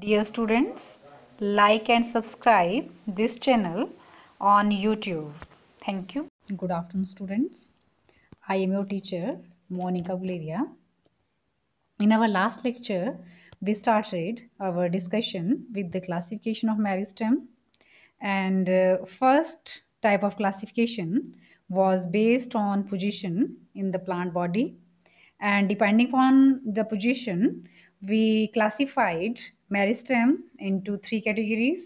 Dear students, like and subscribe this channel on YouTube. Thank you. Good afternoon students. I am your teacher Monica Guleria. In our last lecture, we started our discussion with the classification of meristem and uh, first type of classification was based on position in the plant body and depending on the position we classified meristem into three categories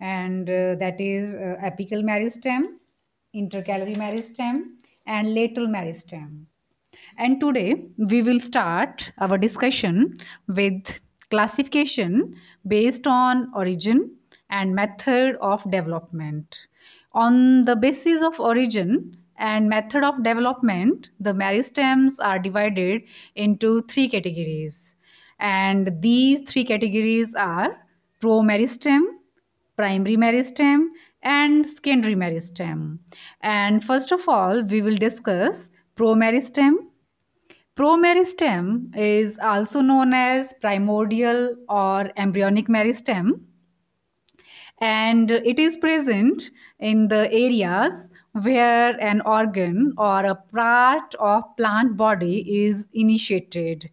and uh, that is uh, apical meristem, intercalary meristem and lateral meristem. And today we will start our discussion with classification based on origin and method of development. On the basis of origin and method of development, the meristems are divided into three categories and these three categories are promeristem, primary meristem, and secondary meristem. And first of all, we will discuss promeristem. Promeristem is also known as primordial or embryonic meristem and it is present in the areas where an organ or a part of plant body is initiated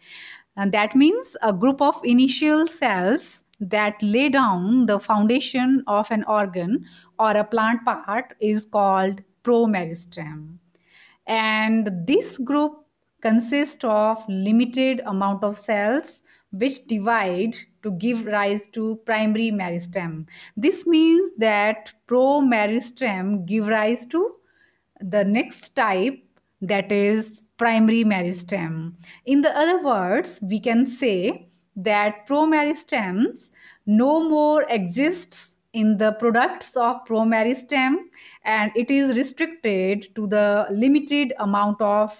and that means a group of initial cells that lay down the foundation of an organ or a plant part is called promeristem. And this group consists of limited amount of cells which divide to give rise to primary meristem. This means that promeristem give rise to the next type that is primary meristem. In the other words, we can say that promeristems no more exists in the products of promeristem and it is restricted to the limited amount of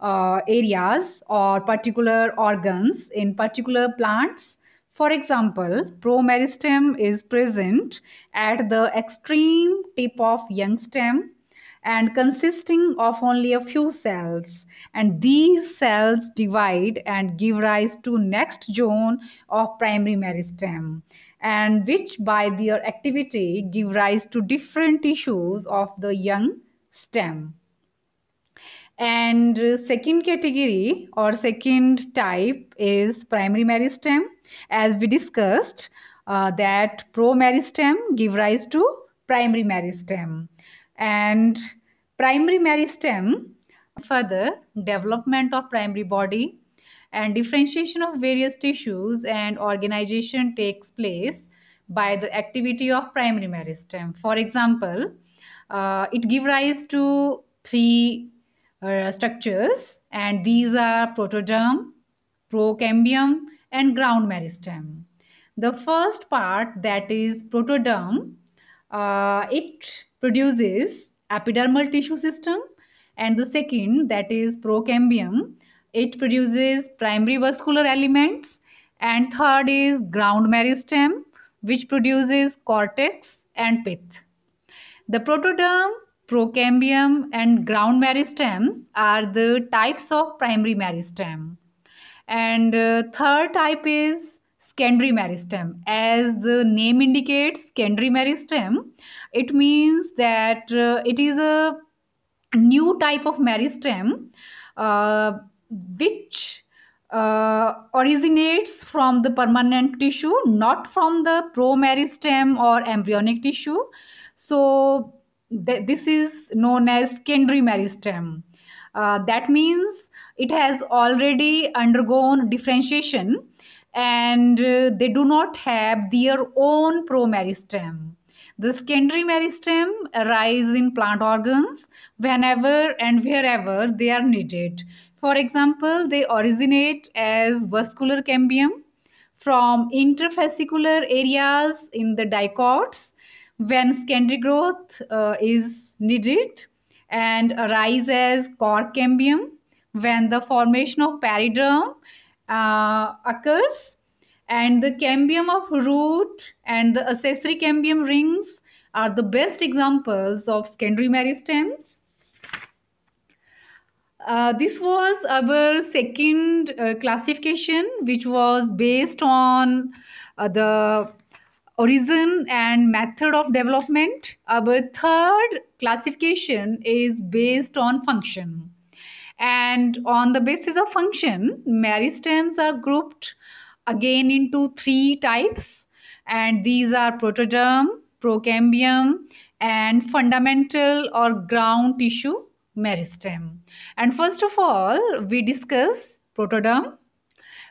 uh, areas or particular organs in particular plants. For example, promeristem is present at the extreme tip of young stem and consisting of only a few cells and these cells divide and give rise to next zone of primary meristem and which by their activity give rise to different tissues of the young stem and second category or second type is primary meristem as we discussed uh, that meristem give rise to primary meristem and primary meristem further development of primary body and differentiation of various tissues and organization takes place by the activity of primary meristem for example uh, it give rise to three uh, structures and these are protoderm procambium and ground meristem the first part that is protoderm uh, it produces epidermal tissue system and the second that is procambium it produces primary vascular elements and third is ground meristem which produces cortex and pith the protoderm procambium and ground meristems are the types of primary meristem and uh, third type is secondary meristem. As the name indicates, secondary meristem, it means that uh, it is a new type of meristem uh, which uh, originates from the permanent tissue, not from the promeristem or embryonic tissue. So th this is known as secondary meristem. Uh, that means it has already undergone differentiation and uh, they do not have their own promeristem. The secondary meristem arise in plant organs whenever and wherever they are needed. For example, they originate as vascular cambium from interfascicular areas in the dicots when secondary growth uh, is needed and arise as cambium when the formation of periderm uh, occurs and the cambium of root and the accessory cambium rings are the best examples of secondary meristems. Uh, this was our second uh, classification which was based on uh, the origin and method of development. Our third classification is based on function. And on the basis of function, meristems are grouped again into three types, and these are protoderm, procambium, and fundamental or ground tissue meristem. And first of all, we discuss protoderm.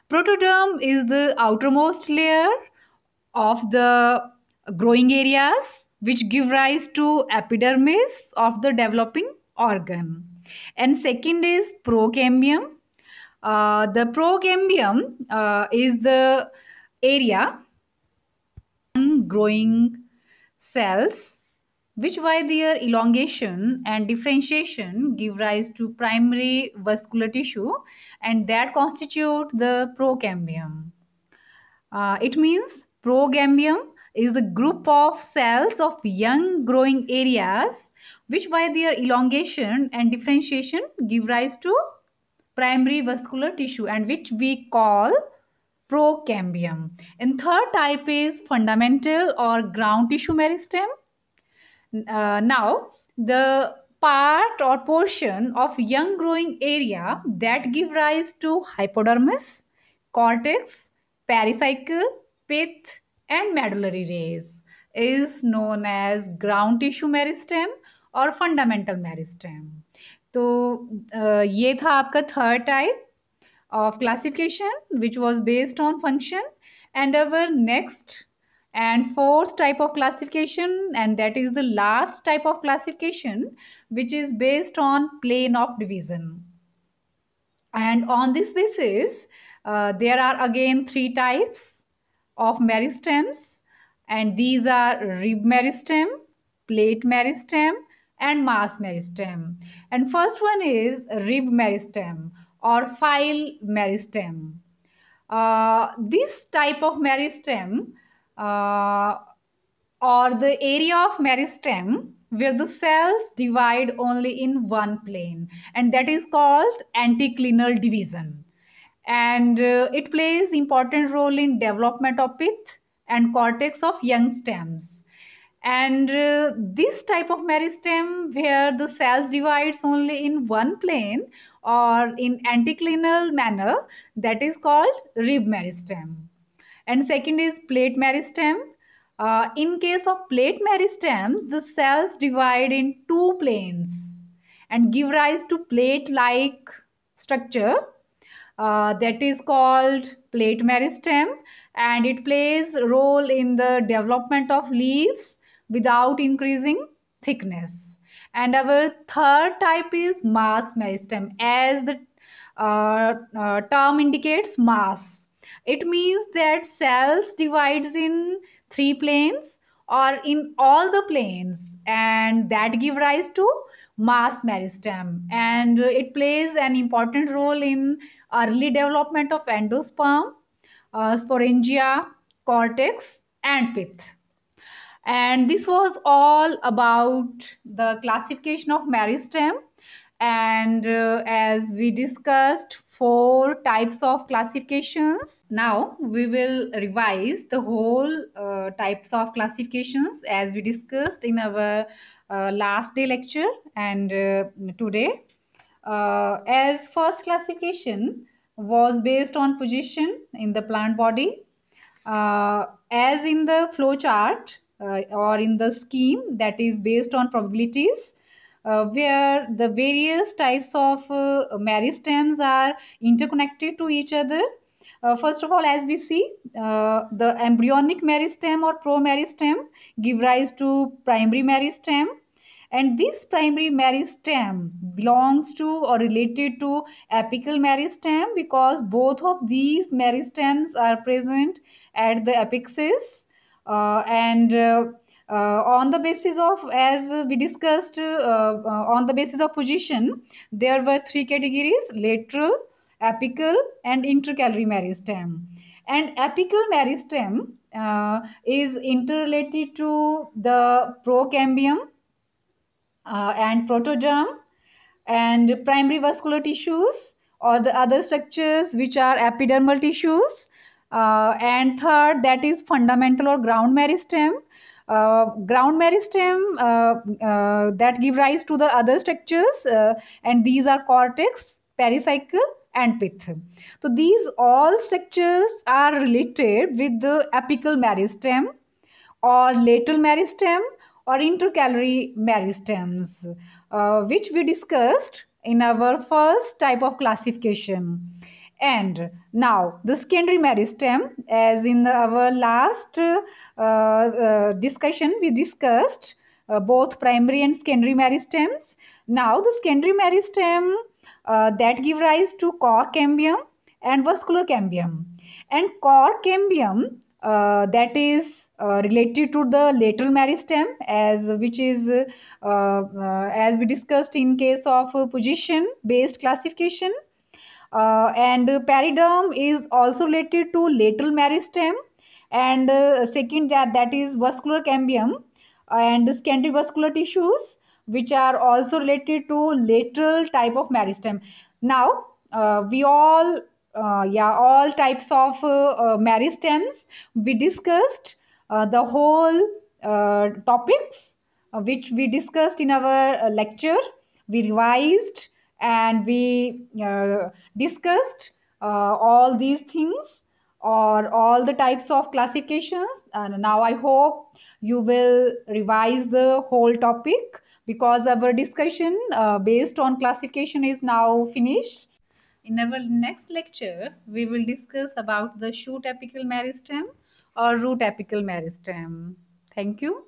Protoderm is the outermost layer of the growing areas which give rise to epidermis of the developing organ and second is procambium uh, the procambium uh, is the area growing cells which by their elongation and differentiation give rise to primary vascular tissue and that constitute the procambium. Uh, it means progambium is a group of cells of young growing areas which by their elongation and differentiation give rise to primary vascular tissue and which we call procambium. And third type is fundamental or ground tissue meristem. Uh, now, the part or portion of young growing area that give rise to hypodermis, cortex, pericycle, pith, and medullary rays is known as ground tissue meristem or fundamental meristem. So, this was your third type of classification, which was based on function. and our next and fourth type of classification and that is the last type of classification which is based on plane of division and on this basis uh, there are again three types of meristems and these are rib meristem, plate meristem and mass meristem. And first one is rib meristem or file meristem. Uh, this type of meristem uh, or the area of meristem where the cells divide only in one plane and that is called anticlinal division and uh, it plays important role in development of pith and cortex of young stems and uh, this type of meristem where the cells divides only in one plane or in anticlinal manner that is called rib meristem and second is plate meristem uh, in case of plate meristems the cells divide in two planes and give rise to plate like structure uh, that is called plate meristem and it plays role in the development of leaves without increasing thickness and our third type is mass meristem as the uh, uh, term indicates mass it means that cells divides in three planes or in all the planes and that give rise to mass meristem and it plays an important role in early development of endosperm, uh, sporangia, cortex and pith. And this was all about the classification of meristem and uh, as we discussed four types of classifications now we will revise the whole uh, types of classifications as we discussed in our uh, last day lecture and uh, today. Uh, as first classification was based on position in the plant body. as in the flow chart or in the scheme that is based on probabilities, uh, where the various types of uh, meristems are interconnected to each other uh, first of all, as we see, uh, the embryonic meristem or promeristem give rise to primary meristem. And this primary meristem belongs to or related to apical meristem because both of these meristems are present at the apexes. Uh, and uh, uh, on the basis of as we discussed uh, uh, on the basis of position there were three categories lateral apical and intercalary meristem. And apical meristem uh, is interrelated to the procambium uh, and protoderm and primary vascular tissues or the other structures which are epidermal tissues. Uh, and third, that is fundamental or ground meristem. Uh, ground meristem uh, uh, that give rise to the other structures uh, and these are cortex, pericycle and pith. So these all structures are related with the apical meristem or lateral meristem or intercalary meristems uh, which we discussed in our first type of classification. And now the secondary meristem as in the, our last uh, uh, discussion we discussed uh, both primary and secondary meristems. Now the secondary meristem uh, that give rise to core cambium and vascular cambium. And core cambium uh, that is uh, related to the lateral meristem as which is uh, uh, as we discussed in case of uh, position based classification uh, and periderm is also related to lateral meristem and second that, that is vascular cambium and vascular tissues which are also related to lateral type of meristem. Now, uh, we all, uh, yeah, all types of uh, uh meristems we discussed uh, the whole uh, topics which we discussed in our lecture. We revised and we discussed all these things or all the types of classifications. And now I hope you will revise the whole topic because our discussion uh, based on classification is now finished. In our next lecture, we will discuss about the shoot apical meristem or root apical meristem. Thank you.